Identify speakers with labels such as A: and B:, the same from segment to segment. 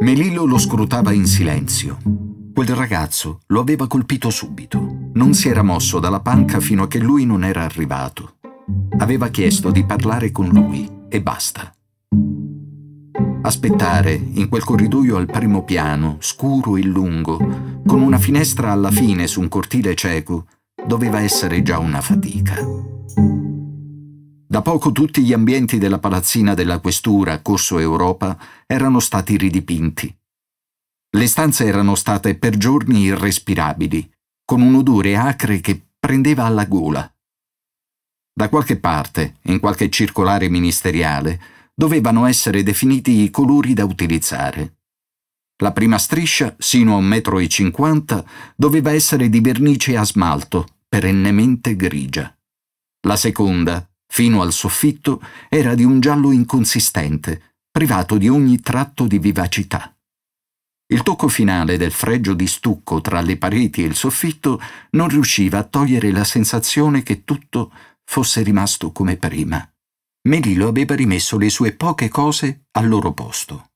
A: Melillo lo scrutava in silenzio. Quel ragazzo lo aveva colpito subito. Non si era mosso dalla panca fino a che lui non era arrivato. Aveva chiesto di parlare con lui e basta. Aspettare in quel corridoio al primo piano, scuro e lungo, con una finestra alla fine su un cortile cieco, doveva essere già una fatica. Da poco tutti gli ambienti della palazzina della questura, Corso Europa, erano stati ridipinti. Le stanze erano state per giorni irrespirabili, con un odore acre che prendeva alla gola. Da qualche parte, in qualche circolare ministeriale, dovevano essere definiti i colori da utilizzare. La prima striscia, sino a 1,50 m, doveva essere di vernice a smalto, perennemente grigia. La seconda, fino al soffitto, era di un giallo inconsistente, privato di ogni tratto di vivacità. Il tocco finale del fregio di stucco tra le pareti e il soffitto non riusciva a togliere la sensazione che tutto fosse rimasto come prima. Melilo aveva rimesso le sue poche cose al loro posto.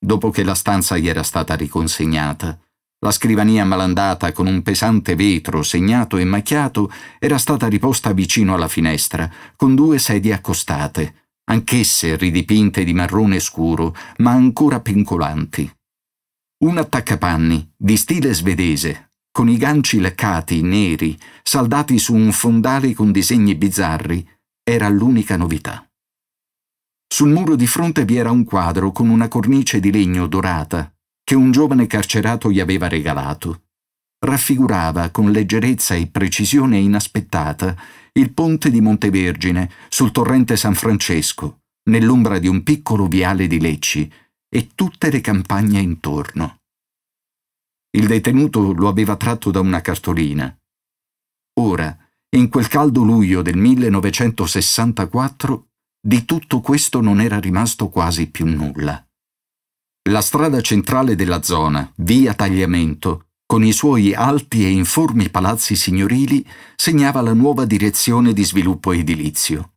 A: Dopo che la stanza gli era stata riconsegnata, la scrivania malandata con un pesante vetro segnato e macchiato era stata riposta vicino alla finestra, con due sedie accostate, anch'esse ridipinte di marrone scuro, ma ancora pincolanti. Un attaccapanni, di stile svedese, con i ganci leccati, neri, saldati su un fondale con disegni bizzarri, era l'unica novità. Sul muro di fronte vi era un quadro con una cornice di legno dorata, che un giovane carcerato gli aveva regalato, raffigurava con leggerezza e precisione inaspettata il ponte di Montevergine sul torrente San Francesco, nell'ombra di un piccolo viale di Lecci e tutte le campagne intorno. Il detenuto lo aveva tratto da una cartolina. Ora, in quel caldo luglio del 1964, di tutto questo non era rimasto quasi più nulla. La strada centrale della zona, via Tagliamento, con i suoi alti e informi palazzi signorili, segnava la nuova direzione di sviluppo edilizio.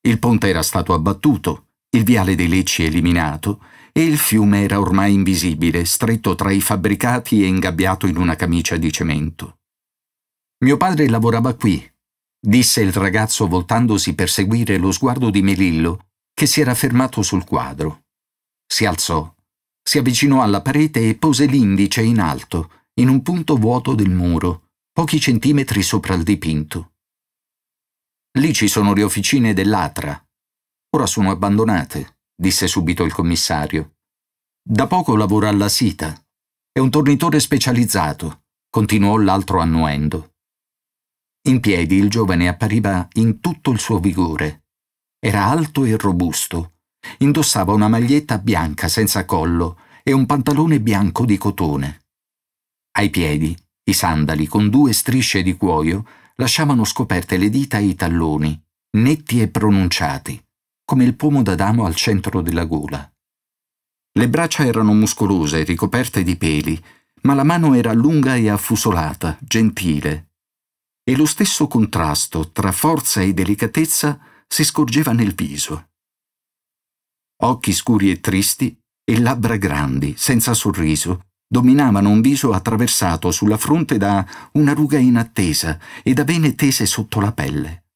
A: Il ponte era stato abbattuto, il viale dei Lecci eliminato e il fiume era ormai invisibile, stretto tra i fabbricati e ingabbiato in una camicia di cemento. Mio padre lavorava qui, disse il ragazzo voltandosi per seguire lo sguardo di Melillo, che si era fermato sul quadro. Si alzò si avvicinò alla parete e pose l'indice in alto, in un punto vuoto del muro, pochi centimetri sopra il dipinto. Lì ci sono le officine dell'Atra. Ora sono abbandonate, disse subito il commissario. Da poco lavora alla Sita. È un tornitore specializzato, continuò l'altro annuendo. In piedi il giovane appariva in tutto il suo vigore. Era alto e robusto, Indossava una maglietta bianca senza collo e un pantalone bianco di cotone. Ai piedi, i sandali con due strisce di cuoio lasciavano scoperte le dita e i talloni, netti e pronunciati, come il pomo d'Adamo al centro della gola. Le braccia erano muscolose, ricoperte di peli, ma la mano era lunga e affusolata, gentile. E lo stesso contrasto tra forza e delicatezza si scorgeva nel viso. Occhi scuri e tristi e labbra grandi, senza sorriso, dominavano un viso attraversato sulla fronte da una ruga inattesa e da vene tese sotto la pelle.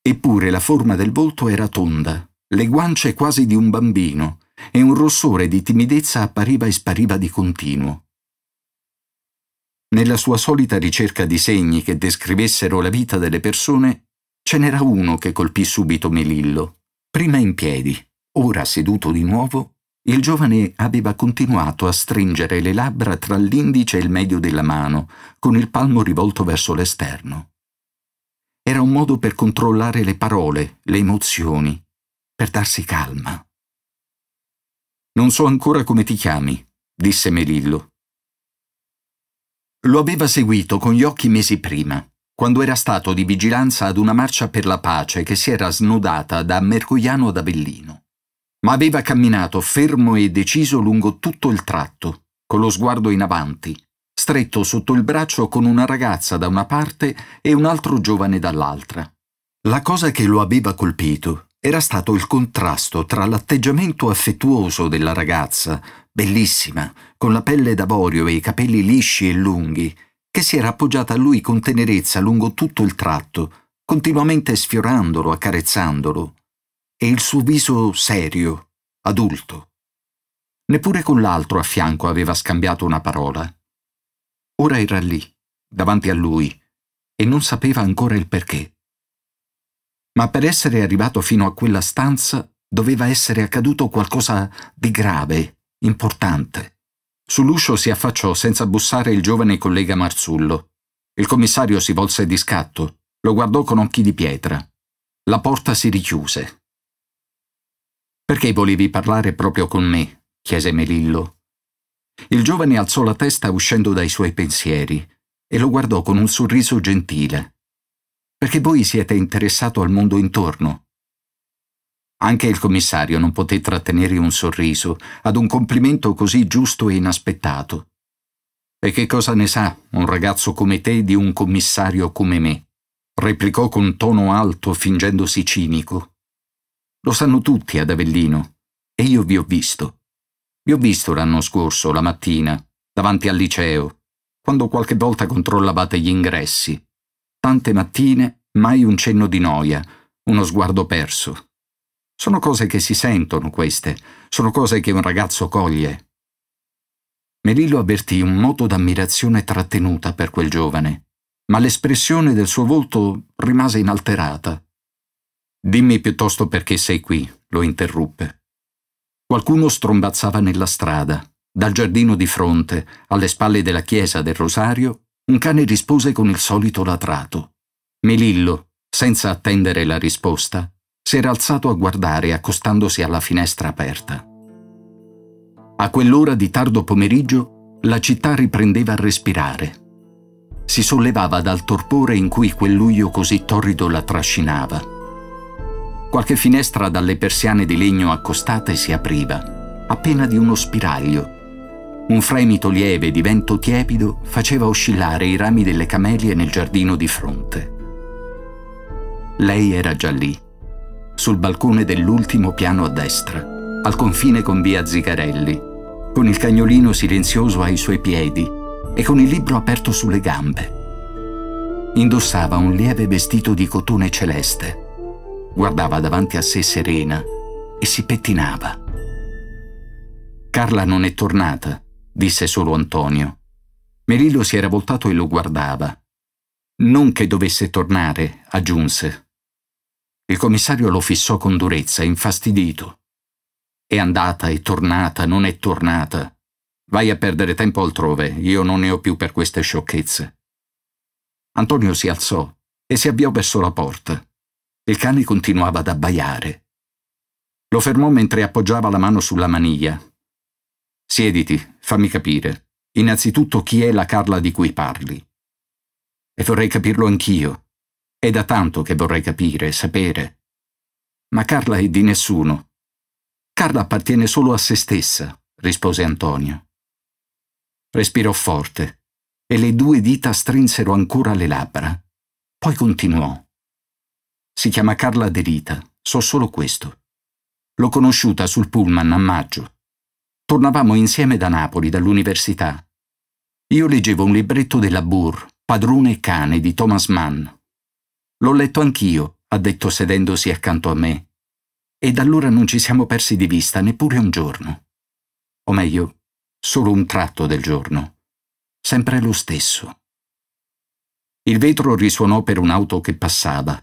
A: Eppure la forma del volto era tonda, le guance quasi di un bambino, e un rossore di timidezza appariva e spariva di continuo. Nella sua solita ricerca di segni che descrivessero la vita delle persone, ce n'era uno che colpì subito Melillo, prima in piedi, Ora seduto di nuovo, il giovane aveva continuato a stringere le labbra tra l'indice e il medio della mano, con il palmo rivolto verso l'esterno. Era un modo per controllare le parole, le emozioni, per darsi calma. Non so ancora come ti chiami, disse Melillo. Lo aveva seguito con gli occhi mesi prima, quando era stato di vigilanza ad una marcia per la pace che si era snodata da Mercoiano ad Avellino ma aveva camminato fermo e deciso lungo tutto il tratto, con lo sguardo in avanti, stretto sotto il braccio con una ragazza da una parte e un altro giovane dall'altra. La cosa che lo aveva colpito era stato il contrasto tra l'atteggiamento affettuoso della ragazza, bellissima, con la pelle d'avorio e i capelli lisci e lunghi, che si era appoggiata a lui con tenerezza lungo tutto il tratto, continuamente sfiorandolo, accarezzandolo, e il suo viso serio, adulto. Neppure con l'altro a fianco aveva scambiato una parola. Ora era lì, davanti a lui, e non sapeva ancora il perché. Ma per essere arrivato fino a quella stanza doveva essere accaduto qualcosa di grave, importante. Sull'uscio si affacciò senza bussare il giovane collega Marzullo. Il commissario si volse di scatto, lo guardò con occhi di pietra. La porta si richiuse. Perché volevi parlare proprio con me? chiese Melillo. Il giovane alzò la testa uscendo dai suoi pensieri e lo guardò con un sorriso gentile. Perché voi siete interessato al mondo intorno. Anche il commissario non poté trattenere un sorriso ad un complimento così giusto e inaspettato. E che cosa ne sa un ragazzo come te di un commissario come me? replicò con tono alto fingendosi cinico. Lo sanno tutti ad Avellino. E io vi ho visto. Vi ho visto l'anno scorso, la mattina, davanti al liceo, quando qualche volta controllavate gli ingressi. Tante mattine, mai un cenno di noia, uno sguardo perso. Sono cose che si sentono queste, sono cose che un ragazzo coglie. Melillo avvertì un moto d'ammirazione trattenuta per quel giovane, ma l'espressione del suo volto rimase inalterata. Dimmi piuttosto perché sei qui, lo interruppe. Qualcuno strombazzava nella strada. Dal giardino di fronte, alle spalle della chiesa del Rosario, un cane rispose con il solito latrato. Melillo, senza attendere la risposta, si era alzato a guardare accostandosi alla finestra aperta. A quell'ora di tardo pomeriggio la città riprendeva a respirare. Si sollevava dal torpore in cui quel luglio così torrido la trascinava Qualche finestra dalle persiane di legno accostate si apriva, appena di uno spiraglio. Un fremito lieve di vento tiepido faceva oscillare i rami delle camelie nel giardino di fronte. Lei era già lì, sul balcone dell'ultimo piano a destra, al confine con via Zigarelli, con il cagnolino silenzioso ai suoi piedi e con il libro aperto sulle gambe. Indossava un lieve vestito di cotone celeste guardava davanti a sé serena e si pettinava. Carla non è tornata, disse solo Antonio. Melillo si era voltato e lo guardava. Non che dovesse tornare, aggiunse. Il commissario lo fissò con durezza, infastidito. È andata, è tornata, non è tornata. Vai a perdere tempo altrove, io non ne ho più per queste sciocchezze. Antonio si alzò e si avviò verso la porta. Il cane continuava ad abbaiare. Lo fermò mentre appoggiava la mano sulla maniglia. Siediti, fammi capire. Innanzitutto chi è la Carla di cui parli. E vorrei capirlo anch'io. È da tanto che vorrei capire, sapere. Ma Carla è di nessuno. Carla appartiene solo a se stessa, rispose Antonio. Respirò forte e le due dita strinsero ancora le labbra. Poi continuò. Si chiama Carla Derita, so solo questo. L'ho conosciuta sul pullman a maggio. Tornavamo insieme da Napoli, dall'università. Io leggevo un libretto della Burr, Padrone e cane di Thomas Mann. L'ho letto anch'io, ha detto sedendosi accanto a me. E da allora non ci siamo persi di vista neppure un giorno. O meglio, solo un tratto del giorno. Sempre lo stesso. Il vetro risuonò per un'auto che passava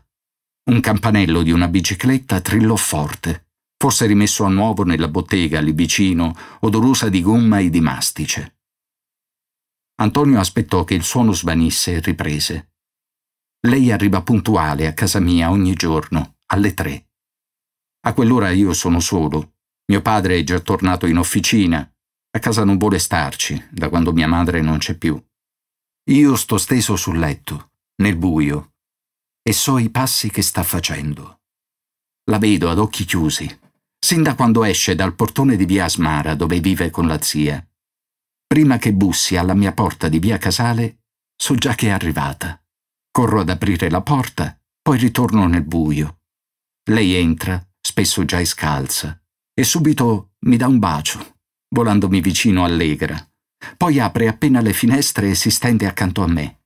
A: un campanello di una bicicletta trillò forte, forse rimesso a nuovo nella bottega lì vicino, odorosa di gomma e di mastice. Antonio aspettò che il suono svanisse e riprese. Lei arriva puntuale a casa mia ogni giorno, alle tre. A quell'ora io sono solo. Mio padre è già tornato in officina. A casa non vuole starci, da quando mia madre non c'è più. Io sto steso sul letto, nel buio, e so i passi che sta facendo. La vedo ad occhi chiusi, sin da quando esce dal portone di via Asmara dove vive con la zia. Prima che bussi alla mia porta di via Casale, so già che è arrivata. Corro ad aprire la porta, poi ritorno nel buio. Lei entra, spesso già scalza, e subito mi dà un bacio, volandomi vicino allegra. Poi apre appena le finestre e si stende accanto a me.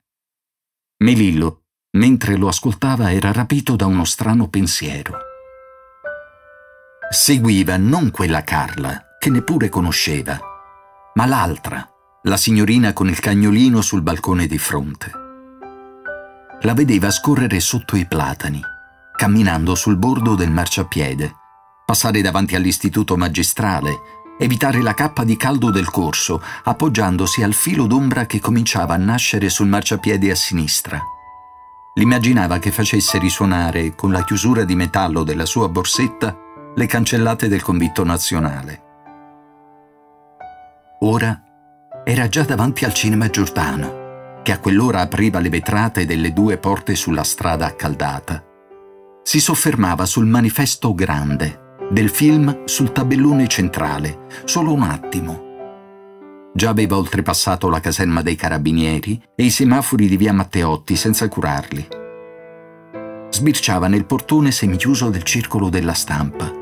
A: Melillo Mentre lo ascoltava era rapito da uno strano pensiero. Seguiva non quella Carla, che neppure conosceva, ma l'altra, la signorina con il cagnolino sul balcone di fronte. La vedeva scorrere sotto i platani, camminando sul bordo del marciapiede, passare davanti all'istituto magistrale, evitare la cappa di caldo del corso, appoggiandosi al filo d'ombra che cominciava a nascere sul marciapiede a sinistra. L'immaginava che facesse risuonare, con la chiusura di metallo della sua borsetta, le cancellate del convitto nazionale. Ora era già davanti al cinema Giordano, che a quell'ora apriva le vetrate delle due porte sulla strada accaldata. Si soffermava sul manifesto grande del film sul tabellone centrale, solo un attimo, Già aveva oltrepassato la caserma dei carabinieri e i semafori di via Matteotti senza curarli. Sbirciava nel portone semichiuso del circolo della stampa.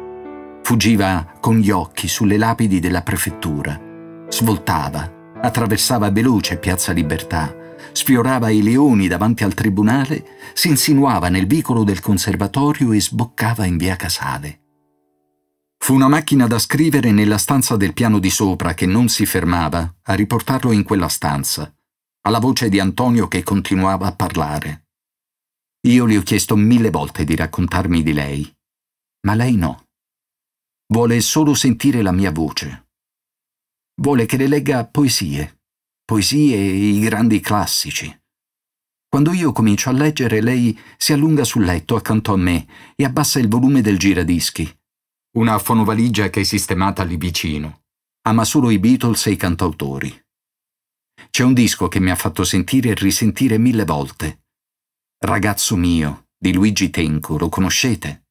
A: Fuggiva con gli occhi sulle lapidi della prefettura. Svoltava, attraversava veloce Piazza Libertà, sfiorava i leoni davanti al tribunale, si insinuava nel vicolo del conservatorio e sboccava in via Casale. Fu una macchina da scrivere nella stanza del piano di sopra che non si fermava a riportarlo in quella stanza, alla voce di Antonio che continuava a parlare. Io le ho chiesto mille volte di raccontarmi di lei, ma lei no. Vuole solo sentire la mia voce. Vuole che le legga poesie, poesie e i grandi classici. Quando io comincio a leggere, lei si allunga sul letto accanto a me e abbassa il volume del giradischi una fonovaligia che è sistemata lì vicino. Ama solo i Beatles e i cantautori. C'è un disco che mi ha fatto sentire e risentire mille volte. Ragazzo mio, di Luigi Tenco, lo conoscete?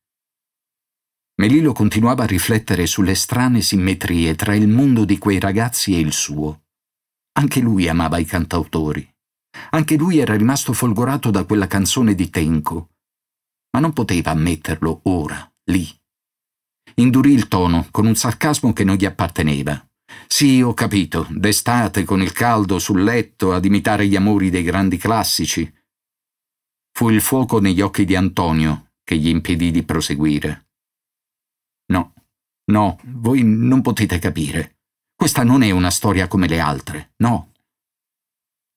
A: Melillo continuava a riflettere sulle strane simmetrie tra il mondo di quei ragazzi e il suo. Anche lui amava i cantautori. Anche lui era rimasto folgorato da quella canzone di Tenco. Ma non poteva ammetterlo ora, lì, Indurì il tono, con un sarcasmo che non gli apparteneva. Sì, ho capito, d'estate con il caldo sul letto ad imitare gli amori dei grandi classici. Fu il fuoco negli occhi di Antonio che gli impedì di proseguire. No, no, voi non potete capire. Questa non è una storia come le altre, no.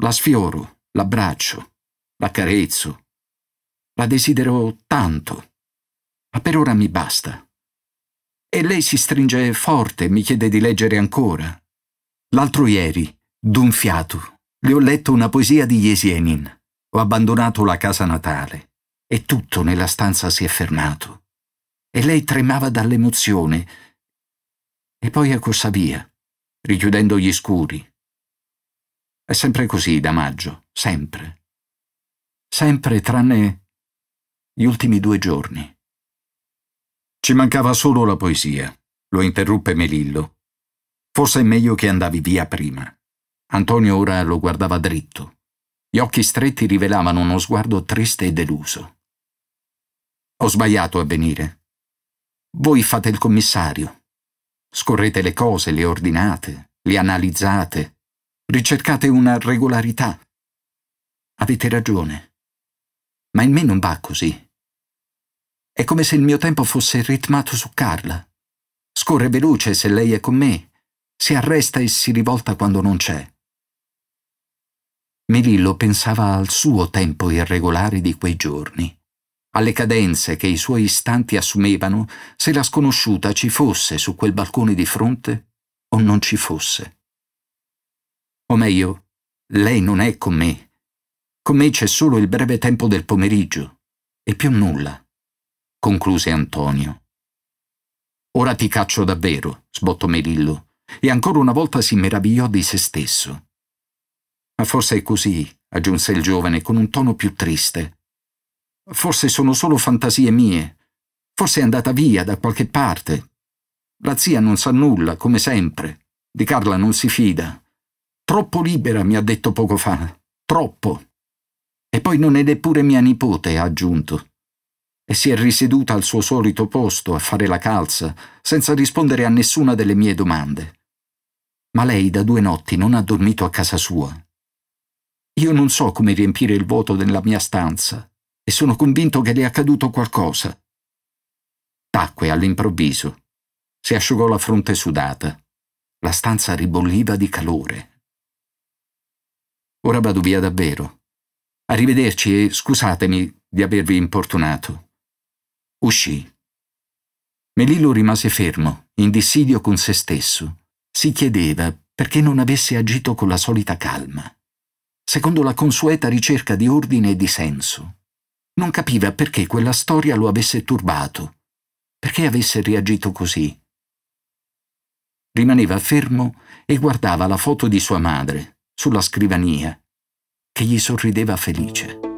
A: La sfioro, l'abbraccio, la carezzo. La desidero tanto. Ma per ora mi basta. E lei si stringe forte e mi chiede di leggere ancora. L'altro ieri, d'un fiato, le ho letto una poesia di Jesienin. Ho abbandonato la casa natale e tutto nella stanza si è fermato. E lei tremava dall'emozione. E poi è corsa via, richiudendo gli scuri. È sempre così da maggio, sempre. Sempre tranne gli ultimi due giorni. Ci mancava solo la poesia, lo interruppe Melillo. Forse è meglio che andavi via prima. Antonio ora lo guardava dritto. Gli occhi stretti rivelavano uno sguardo triste e deluso. Ho sbagliato a venire. Voi fate il commissario. Scorrete le cose, le ordinate, le analizzate, ricercate una regolarità. Avete ragione. Ma in me non va così. È come se il mio tempo fosse ritmato su Carla. Scorre veloce se lei è con me, si arresta e si rivolta quando non c'è. Melillo pensava al suo tempo irregolare di quei giorni, alle cadenze che i suoi istanti assumevano se la sconosciuta ci fosse su quel balcone di fronte o non ci fosse. O meglio, lei non è con me. Con me c'è solo il breve tempo del pomeriggio e più nulla concluse Antonio. Ora ti caccio davvero, sbottò Merillo, e ancora una volta si meravigliò di se stesso. Ma forse è così, aggiunse il giovane con un tono più triste. Forse sono solo fantasie mie. Forse è andata via da qualche parte. La zia non sa nulla, come sempre. Di Carla non si fida. Troppo libera, mi ha detto poco fa. Troppo. E poi non è neppure mia nipote, ha aggiunto e si è riseduta al suo solito posto a fare la calza, senza rispondere a nessuna delle mie domande. Ma lei da due notti non ha dormito a casa sua. Io non so come riempire il vuoto nella mia stanza e sono convinto che le è accaduto qualcosa. Tacque all'improvviso. Si asciugò la fronte sudata. La stanza ribolliva di calore. Ora vado via davvero. Arrivederci e scusatemi di avervi importunato. Uscì. Melillo rimase fermo, in dissidio con se stesso. Si chiedeva perché non avesse agito con la solita calma, secondo la consueta ricerca di ordine e di senso. Non capiva perché quella storia lo avesse turbato, perché avesse reagito così. Rimaneva fermo e guardava la foto di sua madre sulla scrivania, che gli sorrideva felice.